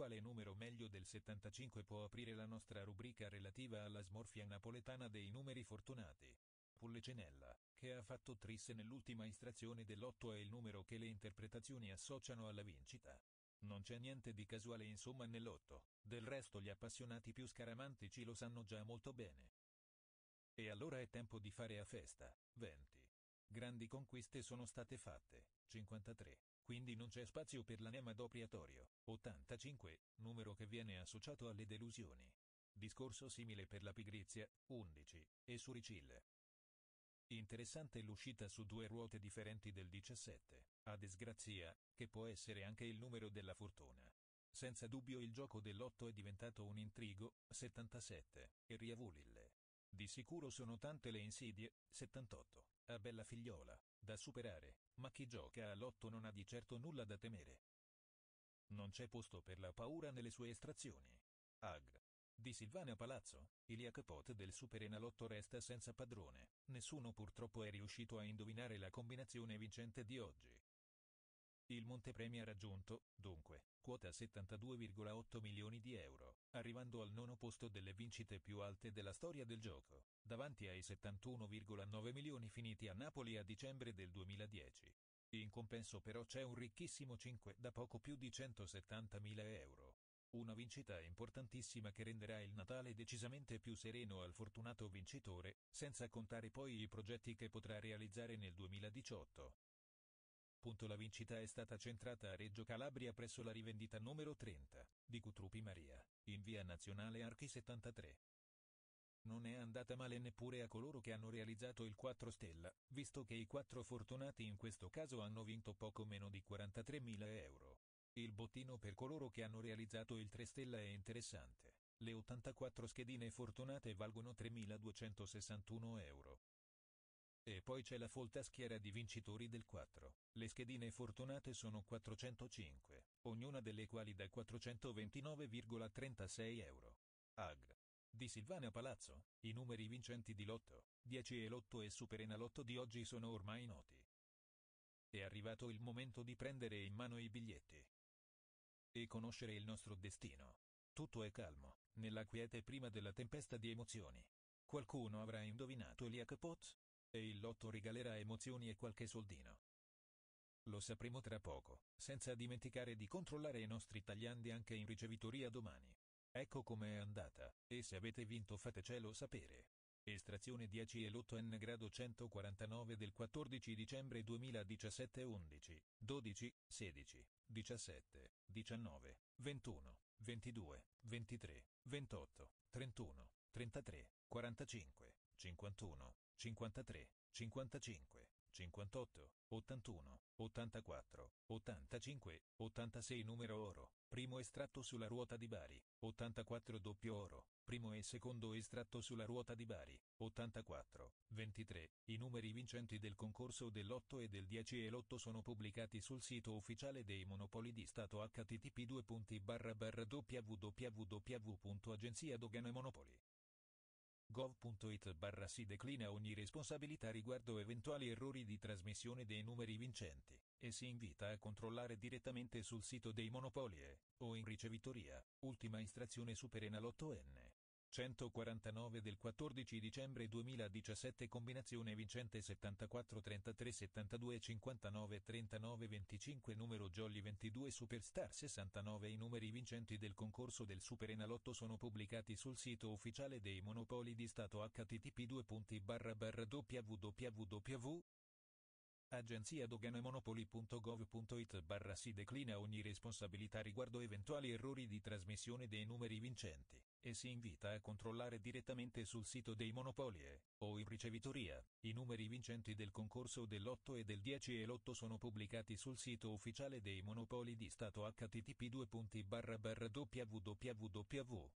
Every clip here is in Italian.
quale numero meglio del 75 può aprire la nostra rubrica relativa alla smorfia napoletana dei numeri fortunati. Pollecenella, che ha fatto trisse nell'ultima istrazione dell'otto è il numero che le interpretazioni associano alla vincita. Non c'è niente di casuale insomma nell'otto, del resto gli appassionati più scaramantici lo sanno già molto bene. E allora è tempo di fare a festa, 20. Grandi conquiste sono state fatte, 53 quindi non c'è spazio per l'anema dopriatorio, 85, numero che viene associato alle delusioni. Discorso simile per la pigrizia, 11, e Suricille. Interessante l'uscita su due ruote differenti del 17, a disgrazia, che può essere anche il numero della fortuna. Senza dubbio il gioco dell'otto è diventato un intrigo, 77, e Riavulille. Di sicuro sono tante le insidie, 78, a ah, bella figliola, da superare, ma chi gioca a lotto non ha di certo nulla da temere. Non c'è posto per la paura nelle sue estrazioni. Ag. Di Silvana Palazzo, Ilia Capote del Super Enalotto resta senza padrone, nessuno purtroppo è riuscito a indovinare la combinazione vincente di oggi. Il monte montepremi ha raggiunto, dunque, quota 72,8 milioni di euro, arrivando al nono posto delle vincite più alte della storia del gioco, davanti ai 71,9 milioni finiti a Napoli a dicembre del 2010. In compenso però c'è un ricchissimo 5 da poco più di 170 mila euro. Una vincita importantissima che renderà il Natale decisamente più sereno al fortunato vincitore, senza contare poi i progetti che potrà realizzare nel 2018. La vincita è stata centrata a Reggio Calabria presso la rivendita numero 30, di Cutrupi Maria, in via Nazionale Archi 73. Non è andata male neppure a coloro che hanno realizzato il 4 stella, visto che i quattro fortunati in questo caso hanno vinto poco meno di 43.000 euro. Il bottino per coloro che hanno realizzato il 3 stella è interessante. Le 84 schedine fortunate valgono 3.261 euro. E poi c'è la folta schiera di vincitori del 4. Le schedine fortunate sono 405, ognuna delle quali da 429,36 euro. AG. Di Silvana Palazzo, i numeri vincenti di Lotto, 10 e Lotto e Superenalotto di oggi sono ormai noti. È arrivato il momento di prendere in mano i biglietti. E conoscere il nostro destino. Tutto è calmo, nella quiete prima della tempesta di emozioni. Qualcuno avrà indovinato l'Iacpot, e il lotto regalerà emozioni e qualche soldino. Lo sapremo tra poco, senza dimenticare di controllare i nostri tagliandi anche in ricevitoria domani. Ecco com'è andata, e se avete vinto fatecelo sapere. Estrazione 10 e lotto N grado 149 del 14 dicembre 2017 11, 12, 16, 17, 19, 21, 22, 23, 28, 31, 33, 45, 51, 53, 55, 58, 81, 84, 85, 86 numero oro, primo estratto sulla ruota di Bari, 84 doppio oro, primo e secondo estratto sulla ruota di Bari, 84, 23. I numeri vincenti del concorso dell'8 e del 10 e l'8 sono pubblicati sul sito ufficiale dei Monopoli di Stato http www.agenziadoganamonopoli gov.it barra si declina ogni responsabilità riguardo eventuali errori di trasmissione dei numeri vincenti, e si invita a controllare direttamente sul sito dei monopoli e, eh, o in ricevitoria, ultima istrazione superena l8 N. 149 del 14 dicembre 2017 combinazione vincente 74 33 72 59 39 25 numero Jolly 22 Superstar 69 I numeri vincenti del concorso del super enalotto sono pubblicati sul sito ufficiale dei Monopoli di Stato http 2 www Agenzia doganemonopoli.gov.it barra si declina ogni responsabilità riguardo eventuali errori di trasmissione dei numeri vincenti e si invita a controllare direttamente sul sito dei monopolie, o in ricevitoria, i numeri vincenti del concorso dell'8 e del 10 e l'8 sono pubblicati sul sito ufficiale dei Monopoli di Stato http www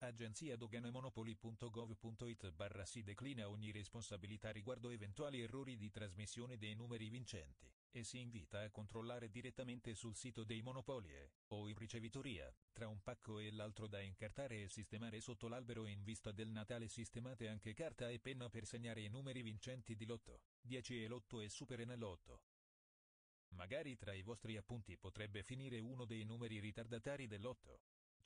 Agenzia Dogane Monopoli.gov.it barra si declina ogni responsabilità riguardo eventuali errori di trasmissione dei numeri vincenti, e si invita a controllare direttamente sul sito dei monopoli e, o in ricevitoria, tra un pacco e l'altro da incartare e sistemare sotto l'albero in vista del Natale sistemate anche carta e penna per segnare i numeri vincenti di Lotto, 10 e Lotto e Superenalotto. Magari tra i vostri appunti potrebbe finire uno dei numeri ritardatari dell'otto.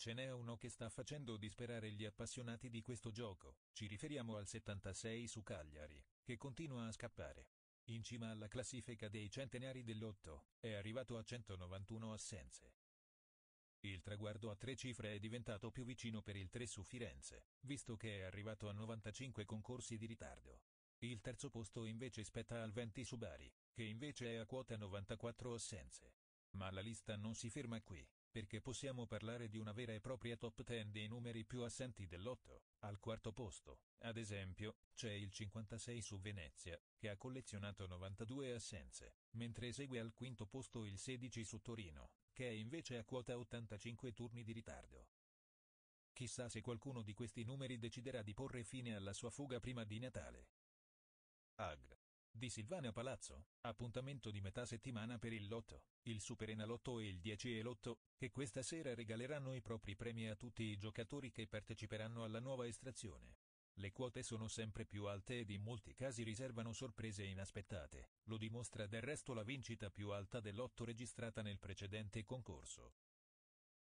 Ce n'è uno che sta facendo disperare gli appassionati di questo gioco, ci riferiamo al 76 su Cagliari, che continua a scappare. In cima alla classifica dei centenari dell'otto, è arrivato a 191 assenze. Il traguardo a tre cifre è diventato più vicino per il 3 su Firenze, visto che è arrivato a 95 concorsi di ritardo. Il terzo posto invece spetta al 20 su Bari, che invece è a quota 94 assenze. Ma la lista non si ferma qui perché possiamo parlare di una vera e propria top 10 dei numeri più assenti dell'otto. Al quarto posto, ad esempio, c'è il 56 su Venezia, che ha collezionato 92 assenze, mentre esegue al quinto posto il 16 su Torino, che è invece a quota 85 turni di ritardo. Chissà se qualcuno di questi numeri deciderà di porre fine alla sua fuga prima di Natale. Ag di Silvana Palazzo, appuntamento di metà settimana per il Lotto, il Super Enalotto e il 10 Elotto, che questa sera regaleranno i propri premi a tutti i giocatori che parteciperanno alla nuova estrazione. Le quote sono sempre più alte ed in molti casi riservano sorprese inaspettate, lo dimostra del resto la vincita più alta dell'otto registrata nel precedente concorso.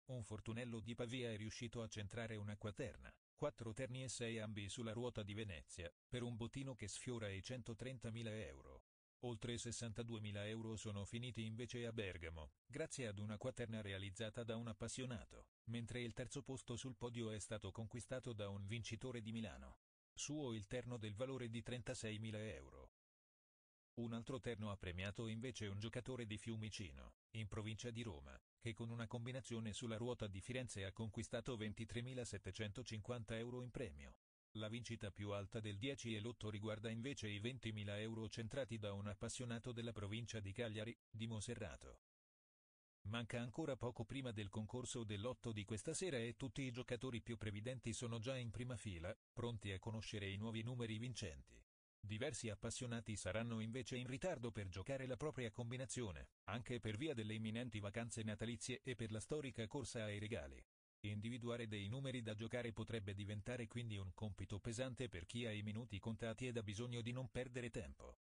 Un fortunello di Pavia è riuscito a centrare una quaterna, quattro terni e sei ambi sulla ruota di Venezia, per un bottino che sfiora i 130.000 euro. Oltre 62.000 euro sono finiti invece a Bergamo, grazie ad una quaterna realizzata da un appassionato, mentre il terzo posto sul podio è stato conquistato da un vincitore di Milano. Suo il terno del valore di 36.000 euro. Un altro terno ha premiato invece un giocatore di Fiumicino, in provincia di Roma, che con una combinazione sulla ruota di Firenze ha conquistato 23.750 euro in premio. La vincita più alta del 10 e l'8 riguarda invece i 20.000 euro centrati da un appassionato della provincia di Cagliari, di Monserrato. Manca ancora poco prima del concorso dell'8 di questa sera e tutti i giocatori più previdenti sono già in prima fila, pronti a conoscere i nuovi numeri vincenti. Diversi appassionati saranno invece in ritardo per giocare la propria combinazione, anche per via delle imminenti vacanze natalizie e per la storica corsa ai regali. Individuare dei numeri da giocare potrebbe diventare quindi un compito pesante per chi ha i minuti contati ed ha bisogno di non perdere tempo.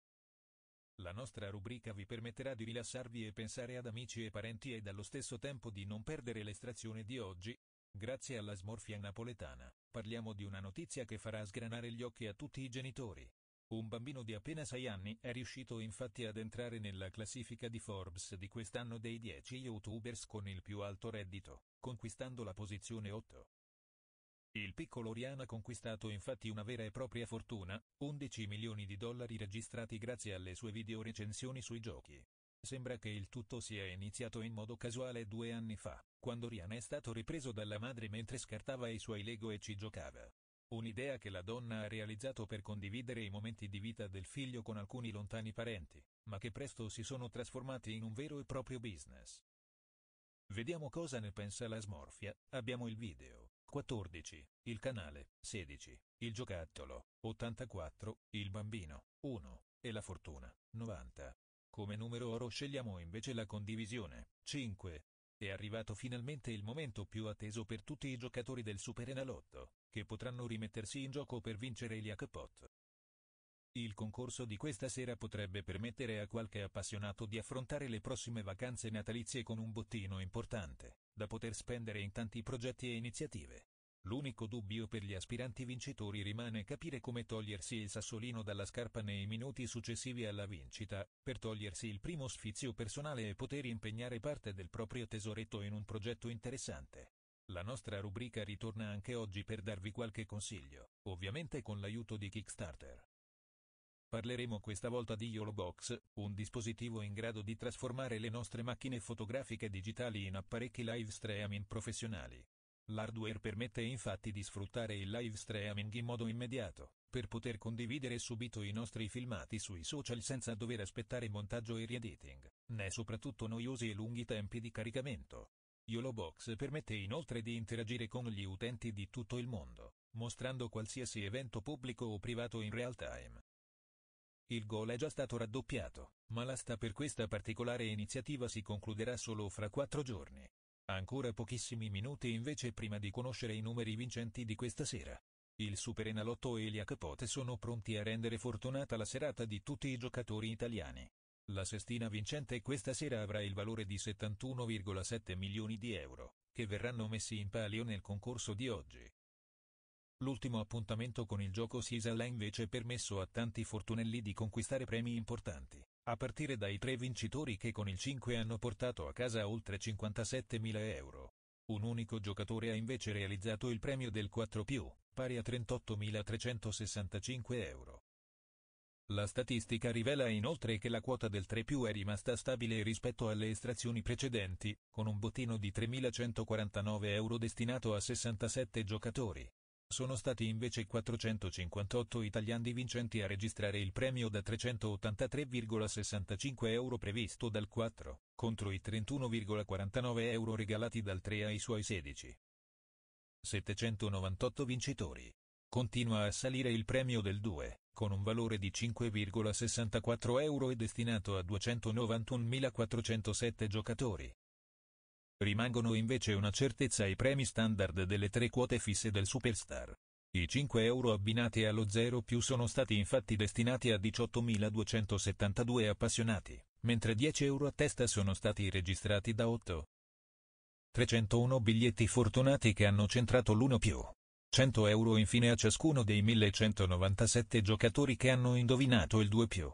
La nostra rubrica vi permetterà di rilassarvi e pensare ad amici e parenti e allo stesso tempo di non perdere l'estrazione di oggi. Grazie alla smorfia napoletana, parliamo di una notizia che farà sgranare gli occhi a tutti i genitori. Un bambino di appena 6 anni è riuscito infatti ad entrare nella classifica di Forbes di quest'anno dei 10 youtubers con il più alto reddito, conquistando la posizione 8. Il piccolo Rian ha conquistato infatti una vera e propria fortuna, 11 milioni di dollari registrati grazie alle sue video recensioni sui giochi. Sembra che il tutto sia iniziato in modo casuale due anni fa, quando Rian è stato ripreso dalla madre mentre scartava i suoi Lego e ci giocava un'idea che la donna ha realizzato per condividere i momenti di vita del figlio con alcuni lontani parenti, ma che presto si sono trasformati in un vero e proprio business. Vediamo cosa ne pensa la smorfia, abbiamo il video, 14, il canale, 16, il giocattolo, 84, il bambino, 1, e la fortuna, 90. Come numero oro scegliamo invece la condivisione, 5, è arrivato finalmente il momento più atteso per tutti i giocatori del Super Enalotto, che potranno rimettersi in gioco per vincere gli jackpot. Il concorso di questa sera potrebbe permettere a qualche appassionato di affrontare le prossime vacanze natalizie con un bottino importante, da poter spendere in tanti progetti e iniziative. L'unico dubbio per gli aspiranti vincitori rimane capire come togliersi il sassolino dalla scarpa nei minuti successivi alla vincita, per togliersi il primo sfizio personale e poter impegnare parte del proprio tesoretto in un progetto interessante. La nostra rubrica ritorna anche oggi per darvi qualche consiglio, ovviamente con l'aiuto di Kickstarter. Parleremo questa volta di YoloBox, un dispositivo in grado di trasformare le nostre macchine fotografiche digitali in apparecchi live streaming professionali. L'hardware permette infatti di sfruttare il live streaming in modo immediato, per poter condividere subito i nostri filmati sui social senza dover aspettare montaggio e riediting, né soprattutto noiosi e lunghi tempi di caricamento. YoloBox permette inoltre di interagire con gli utenti di tutto il mondo, mostrando qualsiasi evento pubblico o privato in real time. Il goal è già stato raddoppiato, ma l'asta per questa particolare iniziativa si concluderà solo fra quattro giorni. Ancora pochissimi minuti invece prima di conoscere i numeri vincenti di questa sera. Il Super Enalotto e Elia Capote sono pronti a rendere fortunata la serata di tutti i giocatori italiani. La sestina vincente questa sera avrà il valore di 71,7 milioni di euro, che verranno messi in palio nel concorso di oggi. L'ultimo appuntamento con il gioco Sisal ha invece permesso a tanti fortunelli di conquistare premi importanti a partire dai tre vincitori che con il 5 hanno portato a casa oltre 57.000 euro. Un unico giocatore ha invece realizzato il premio del 4 più, pari a 38.365 euro. La statistica rivela inoltre che la quota del 3 più è rimasta stabile rispetto alle estrazioni precedenti, con un bottino di 3.149 euro destinato a 67 giocatori, sono stati invece 458 italiani vincenti a registrare il premio da 383,65 euro previsto dal 4, contro i 31,49 euro regalati dal 3 ai suoi 16. 798 vincitori. Continua a salire il premio del 2, con un valore di 5,64 euro e destinato a 291.407 giocatori. Rimangono invece una certezza i premi standard delle tre quote fisse del Superstar. I 5 euro abbinati allo 0 più sono stati infatti destinati a 18.272 appassionati, mentre 10 euro a testa sono stati registrati da 8. 301 biglietti fortunati che hanno centrato l'1 più. 100 euro infine a ciascuno dei 1197 giocatori che hanno indovinato il 2 più.